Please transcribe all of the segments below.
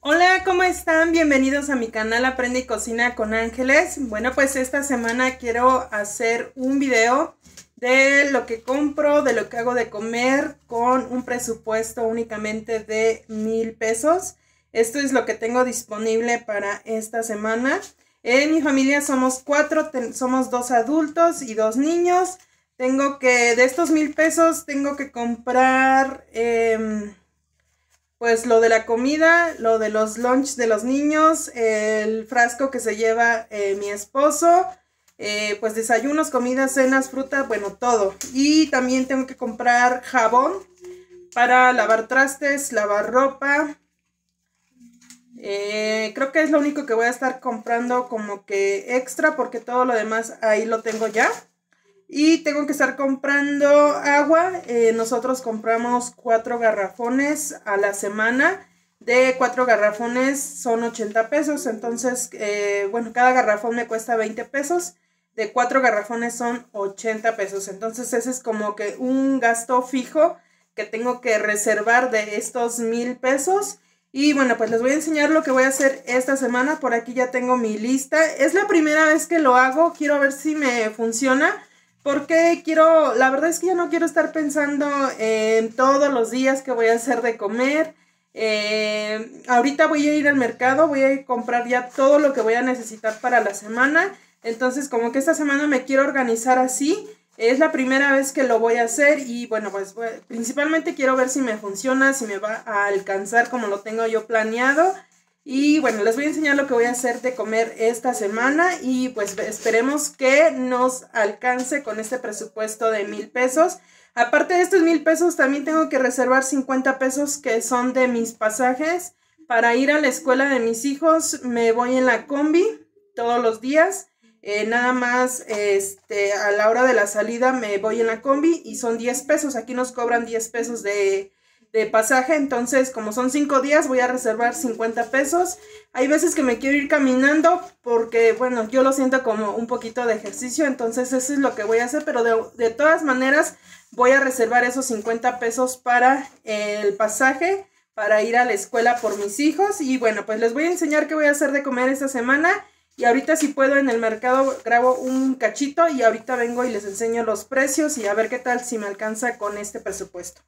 Hola, ¿cómo están? Bienvenidos a mi canal Aprende y Cocina con Ángeles. Bueno, pues esta semana quiero hacer un video de lo que compro, de lo que hago de comer con un presupuesto únicamente de mil pesos. Esto es lo que tengo disponible para esta semana. En mi familia somos cuatro, somos dos adultos y dos niños. Tengo que, de estos mil pesos, tengo que comprar, em, pues lo de la comida, lo de los lunch de los niños, el frasco que se lleva eh, mi esposo, eh, pues desayunos, comidas, cenas, fruta, bueno, todo. Y también tengo que comprar jabón para lavar trastes, lavar ropa, eh, creo que es lo único que voy a estar comprando como que extra porque todo lo demás ahí lo tengo ya. Y tengo que estar comprando agua. Eh, nosotros compramos cuatro garrafones a la semana. De cuatro garrafones son 80 pesos. Entonces, eh, bueno, cada garrafón me cuesta 20 pesos. De cuatro garrafones son 80 pesos. Entonces, ese es como que un gasto fijo que tengo que reservar de estos mil pesos y bueno, pues les voy a enseñar lo que voy a hacer esta semana. Por aquí ya tengo mi lista. Es la primera vez que lo hago. Quiero ver si me funciona. Porque quiero, la verdad es que ya no quiero estar pensando en todos los días que voy a hacer de comer. Eh, ahorita voy a ir al mercado, voy a comprar ya todo lo que voy a necesitar para la semana. Entonces como que esta semana me quiero organizar así. Es la primera vez que lo voy a hacer y bueno, pues, pues principalmente quiero ver si me funciona, si me va a alcanzar como lo tengo yo planeado. Y bueno, les voy a enseñar lo que voy a hacer de comer esta semana y pues esperemos que nos alcance con este presupuesto de mil pesos. Aparte de estos mil pesos, también tengo que reservar 50 pesos que son de mis pasajes para ir a la escuela de mis hijos. Me voy en la combi todos los días. Eh, nada más este, a la hora de la salida me voy en la combi y son 10 pesos. Aquí nos cobran 10 pesos de, pasaje. Entonces, como son 5 días, voy a reservar 50 pesos. Hay veces que me quiero ir caminando porque, bueno, yo lo siento como un poquito de ejercicio. Entonces, eso es lo que voy a hacer. Pero de, de todas maneras, voy a reservar esos 50 pesos para el pasaje para ir a la escuela por mis hijos. Y bueno, pues les voy a enseñar qué voy a hacer de comer esta semana. Y ahorita si puedo en el mercado grabo un cachito y ahorita vengo y les enseño los precios y a ver qué tal si me alcanza con este presupuesto.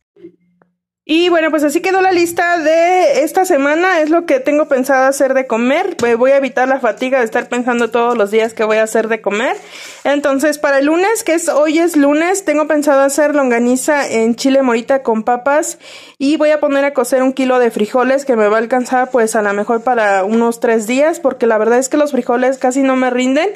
Y bueno, pues así quedó la lista de esta semana. Es lo que tengo pensado hacer de comer. voy a evitar la fatiga de estar pensando todos los días que voy a hacer de comer. Entonces, para el lunes, que es hoy es lunes, tengo pensado hacer longaniza en chile morita con papas. Y voy a poner a cocer un kilo de frijoles que me va a alcanzar pues a lo mejor para unos tres días. Porque la verdad es que los frijoles casi no me rinden.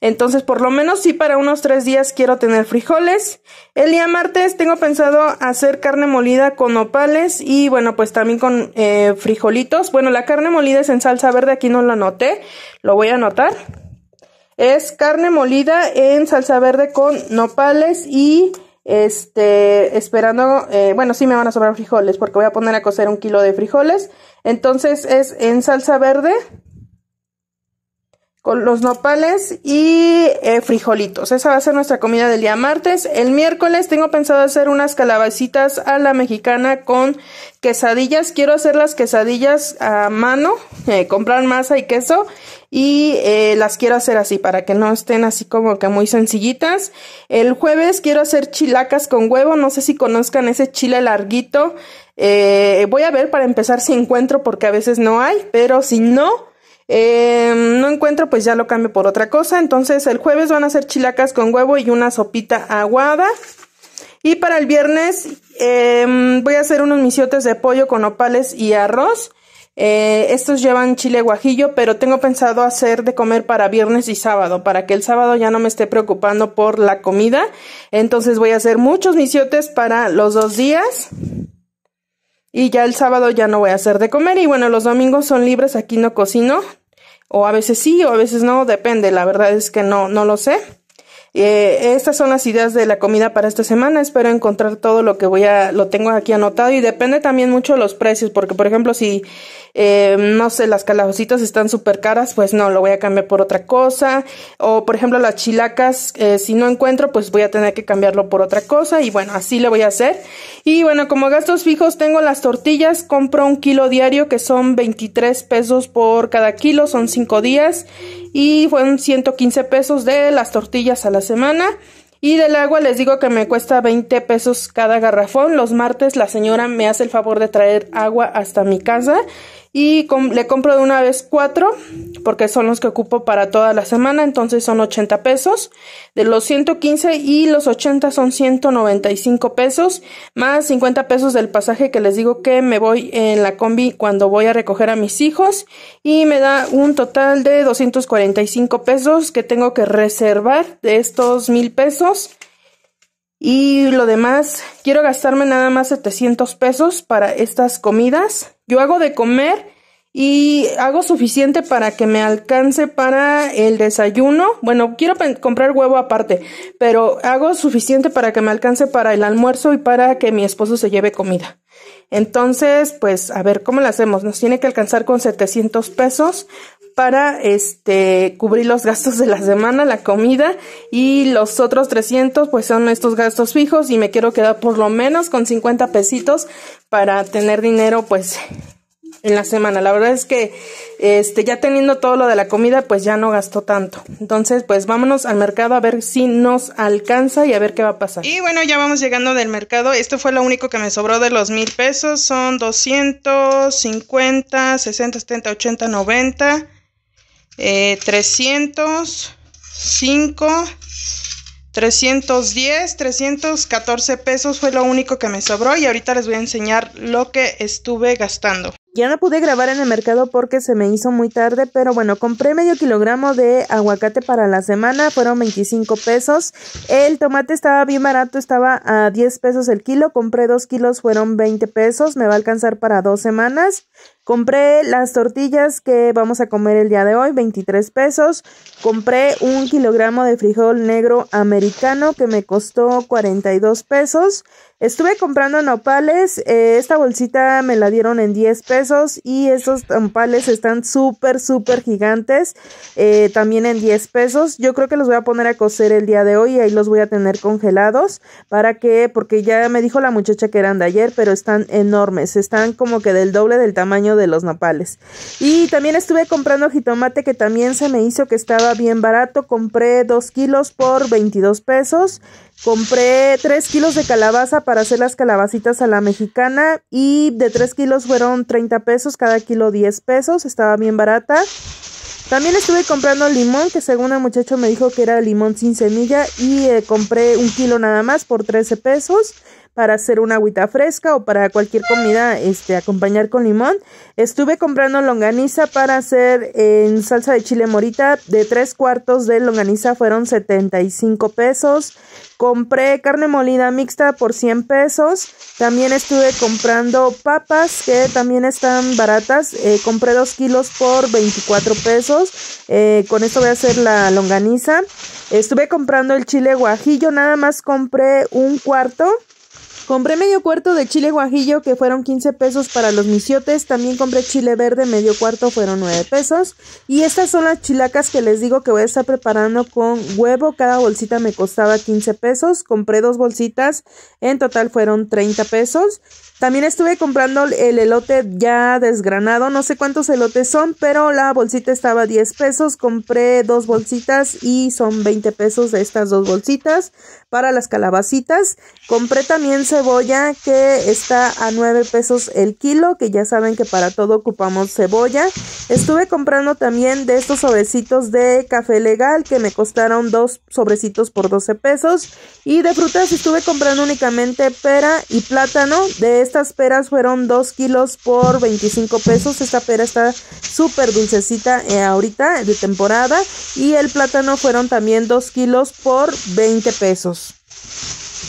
Entonces, por lo menos sí para unos tres días quiero tener frijoles. El día martes tengo pensado hacer carne molida con nopales y bueno, pues también con eh, frijolitos. Bueno, la carne molida es en salsa verde, aquí no la noté. lo voy a anotar. Es carne molida en salsa verde con nopales y este, esperando, eh, bueno, sí me van a sobrar frijoles porque voy a poner a cocer un kilo de frijoles. Entonces es en salsa verde con los nopales y eh, frijolitos. Esa va a ser nuestra comida del día martes. El miércoles tengo pensado hacer unas calabacitas a la mexicana con quesadillas. Quiero hacer las quesadillas a mano, eh, comprar masa y queso y eh, las quiero hacer así para que no estén así como que muy sencillitas. El jueves quiero hacer chilacas con huevo. No sé si conozcan ese chile larguito. voy a ver para empezar si encuentro porque a veces no hay, pero si no, Em, no encuentro, pues ya lo cambio por otra cosa. Entonces el jueves van a ser chilacas con huevo y una sopita aguada. Y para el viernes em, voy a hacer unos misiotes de pollo con opales y arroz. Eh, estos llevan chile guajillo, pero tengo pensado hacer de comer para viernes y sábado, para que el sábado ya no me esté preocupando por la comida. Entonces voy a hacer muchos misiotes para los dos días y ya el sábado ya no voy a hacer de comer y bueno, los domingos son libres, aquí no cocino, o a veces sí, o a veces no, depende, la verdad es que no, no lo sé. Eh, estas son las ideas de la comida para esta semana. Espero encontrar todo lo que voy a, lo tengo aquí anotado y depende también mucho de los precios, porque por ejemplo si, eh, no sé, las calajositas están súper caras, pues no, lo voy a cambiar por otra cosa. O por ejemplo las chilacas, eh, si no encuentro, pues voy a tener que cambiarlo por otra cosa y bueno, así lo voy a hacer. Y bueno, como gastos fijos tengo las tortillas, compro un kilo diario que son 23 pesos por cada kilo, son 5 días y fueron 115 pesos de las tortillas a la semana. Y del agua les digo que me cuesta 20 pesos cada garrafón. Los martes la señora me hace el favor de traer agua hasta mi casa y le compro de una vez cuatro porque son los que ocupo para toda la semana, entonces son 80 pesos. De los 115 y los 80 son 195 pesos, más 50 pesos del pasaje que les digo que me voy en la combi cuando voy a recoger a mis hijos y me da un total de 245 pesos que tengo que reservar de estos mil pesos. Y lo demás, quiero gastarme nada más 700 pesos para estas comidas. Yo hago de comer y hago suficiente para que me alcance para el desayuno. Bueno, quiero comprar huevo aparte, pero hago suficiente para que me alcance para el almuerzo y para que mi esposo se lleve comida. Entonces, pues a ver cómo lo hacemos. Nos tiene que alcanzar con 700 pesos para este cubrir los gastos de la semana, la comida y los otros 300 pues son estos gastos fijos y me quiero quedar por lo menos con 50 pesitos para tener dinero pues en la semana. La verdad es que este, ya teniendo todo lo de la comida, pues ya no gastó tanto. Entonces, pues vámonos al mercado a ver si nos alcanza y a ver qué va a pasar. Y bueno, ya vamos llegando del mercado. Esto fue lo único que me sobró de los mil pesos. Son 250, 60, 70, 80, 90, eh, 300, 5. 310, 314 pesos fue lo único que me sobró y ahorita les voy a enseñar lo que estuve gastando. Ya no pude grabar en el mercado porque se me hizo muy tarde, pero bueno, compré medio kilogramo de aguacate para la semana, fueron 25 pesos. El tomate estaba bien barato, estaba a 10 pesos el kilo, compré 2 kilos, fueron 20 pesos, me va a alcanzar para dos semanas. Compré las tortillas que vamos a comer el día de hoy, 23 pesos. Compré un kilogramo de frijol negro americano que me costó 42 pesos. Estuve comprando nopales. Eh, esta bolsita me la dieron en 10 pesos y estos nopales están súper, súper gigantes. Eh, también en 10 pesos. Yo creo que los voy a poner a cocer el día de hoy y ahí los voy a tener congelados para que, porque ya me dijo la muchacha que eran de ayer, pero están enormes. Están como que del doble del tamaño de los nopales. Y también estuve comprando jitomate que también se me hizo que estaba bien barato. Compré 2 kilos por 22 pesos. Compré 3 kilos de calabaza para hacer las calabacitas a la mexicana. Y de 3 kilos fueron 30 pesos, cada kilo 10 pesos. Estaba bien barata. También estuve comprando limón, que según el muchacho me dijo que era limón sin semilla, y eh, compré un kilo nada más por 13 pesos para hacer una agüita fresca o para cualquier comida este, acompañar con limón. Estuve comprando longaniza para hacer en salsa de chile morita. De tres cuartos de longaniza fueron 75 pesos. Compré carne molida mixta por 100 pesos. También estuve comprando papas que también están baratas. Eh, compré dos kilos por 24 pesos. Eh, con esto voy a hacer la longaniza. Estuve comprando el chile guajillo. Nada más compré un cuarto Compré medio cuarto de chile guajillo que fueron 15 pesos para los misiotes. También compré chile verde medio cuarto fueron 9 pesos. Y estas son las chilacas que les digo que voy a estar preparando con huevo. Cada bolsita me costaba 15 pesos. Compré dos bolsitas. En total fueron 30 pesos. También estuve comprando el elote ya desgranado. No sé cuántos elotes son, pero la bolsita estaba 10 pesos. Compré dos bolsitas y son 20 pesos de estas dos bolsitas para las calabacitas. Compré también cebolla que está a 9 pesos el kilo, que ya saben que para todo ocupamos cebolla. Estuve comprando también de estos sobrecitos de café legal que me costaron dos sobrecitos por 12 pesos. Y de frutas estuve comprando únicamente pera y plátano. De estas peras fueron 2 kilos por 25 pesos. Esta pera está súper dulcecita eh, ahorita de temporada. Y el plátano fueron también 2 kilos por 20 pesos.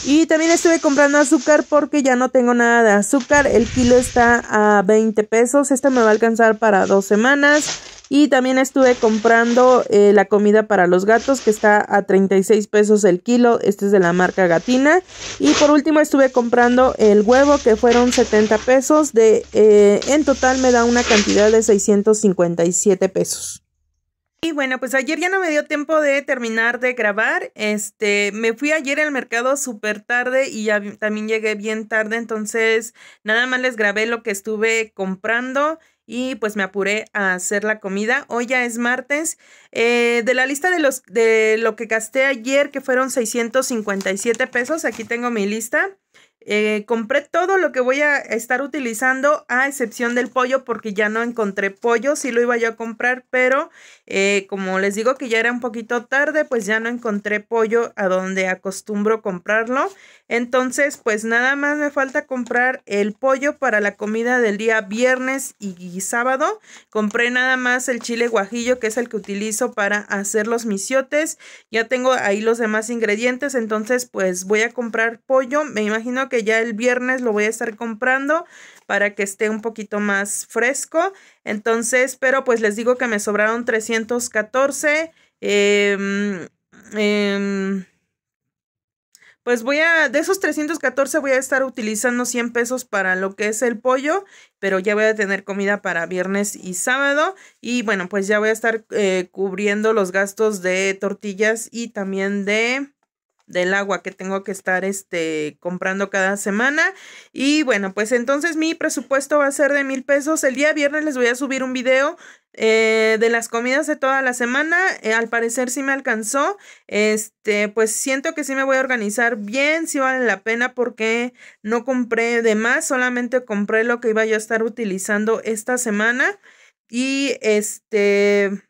Y también estuve comprando azúcar porque ya no tengo nada de azúcar. El kilo está a 20 pesos. este me va a alcanzar para dos semanas. Y también estuve comprando eh, la comida para los gatos que está a 36 pesos el kilo. Este es de la marca Gatina. Y por último estuve comprando el huevo que fueron 70 pesos. De, eh, en total me da una cantidad de 657 pesos. Y bueno, pues ayer ya no me dio tiempo de terminar de grabar. Este, me fui ayer al mercado súper tarde y ya también llegué bien tarde, entonces nada más les grabé lo que estuve comprando y pues me apuré a hacer la comida. Hoy ya es martes. Eh, de la lista de, los, de lo que gasté ayer, que fueron 657 pesos, aquí tengo mi lista. Eh, compré todo lo que voy a estar utilizando, a excepción del pollo, porque ya no encontré pollo. Sí lo iba yo a comprar, pero eh, como les digo que ya era un poquito tarde, pues ya no encontré pollo a donde acostumbro comprarlo. Entonces, pues nada más me falta comprar el pollo para la comida del día viernes y sábado. Compré nada más el chile guajillo, que es el que utilizo para hacer los misiotes. Ya tengo ahí los demás ingredientes, entonces pues voy a comprar pollo. Me imagino que ya el viernes lo voy a estar comprando para que esté un poquito más fresco. Entonces, pero pues les digo que me sobraron 314. Eh, em, em, pues voy a, de esos 314 voy a estar utilizando 100 pesos para lo que es el pollo, pero ya voy a tener comida para viernes y sábado. Y bueno, pues ya voy a estar eh, cubriendo los gastos de tortillas y también de del agua que tengo que estar este, comprando cada semana. Y bueno, pues entonces mi presupuesto va a ser de mil pesos. El día viernes les voy a subir un video eh, de las comidas de toda la semana, eh, al parecer sí me alcanzó. Este, pues siento que sí me voy a organizar bien, sí vale la pena porque no compré de más, solamente compré lo que iba yo a estar utilizando esta semana. Y este,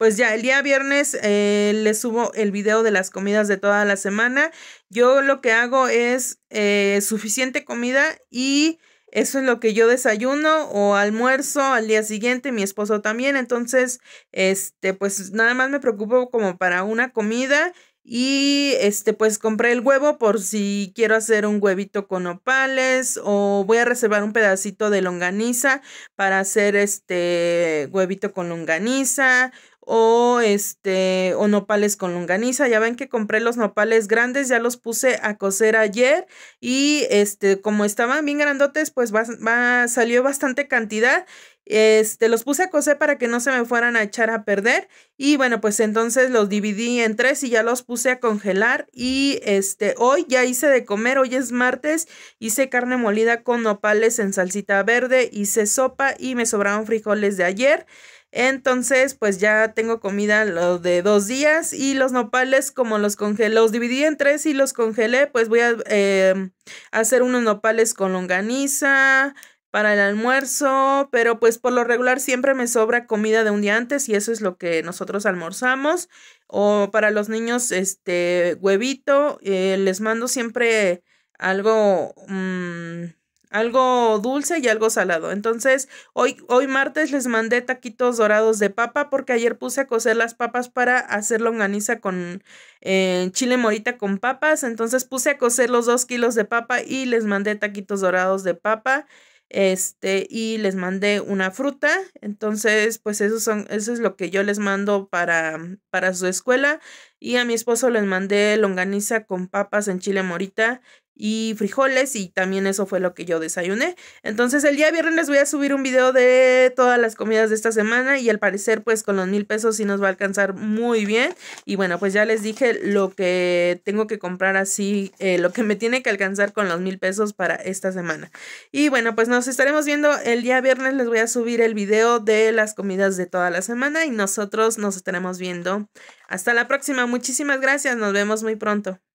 pues ya el día viernes eh, les subo el video de las comidas de toda la semana. Yo lo que hago es eh, suficiente comida y eso es lo que yo desayuno o almuerzo al día siguiente, mi esposo también. Entonces, este, pues nada más me preocupo como para una comida. Y este, pues compré el huevo por si quiero hacer un huevito con opales o voy a reservar un pedacito de longaniza para hacer este huevito con longaniza o este o nopales con longaniza. Ya ven que compré los nopales grandes, ya los puse a cocer ayer y este como estaban bien grandotes, pues va, salió bastante cantidad. Este, los puse a cocer para que no se me fueran a echar a perder y bueno, pues entonces los dividí en tres y ya los puse a congelar y este hoy ya hice de comer, hoy es martes, hice carne molida con nopales en salsita verde, hice sopa y me sobraron frijoles de ayer. Entonces, pues ya tengo comida lo de dos días y los nopales, como los congelé, los dividí en tres y los congelé, pues voy a em, hacer unos nopales con longaniza para el almuerzo, pero pues por lo regular siempre me sobra comida de un día antes y eso es lo que nosotros almorzamos. O para los niños, este huevito, eh, les mando siempre algo... Mm, algo dulce y algo salado. Entonces, hoy, hoy martes les mandé taquitos dorados de papa porque ayer puse a cocer las papas para hacer longaniza con eh, chile morita con papas. Entonces puse a cocer los dos kilos de papa y les mandé taquitos dorados de papa. Este, y les mandé una fruta. Entonces, pues eso son, eso es lo que yo les mando para, para su escuela. Y a mi esposo les mandé longaniza con papas en chile morita y frijoles y también eso fue lo que yo desayuné. Entonces el día viernes les voy a subir un video de todas las comidas de esta semana y al parecer pues con los mil pesos sí nos va a alcanzar muy bien. Y bueno pues ya les dije lo que tengo que comprar así, eh, lo que me tiene que alcanzar con los mil pesos para esta semana. Y bueno pues nos estaremos viendo el día viernes les voy a subir el video de las comidas de toda la semana y nosotros nos estaremos viendo. Hasta la próxima, muchísimas gracias, nos vemos muy pronto.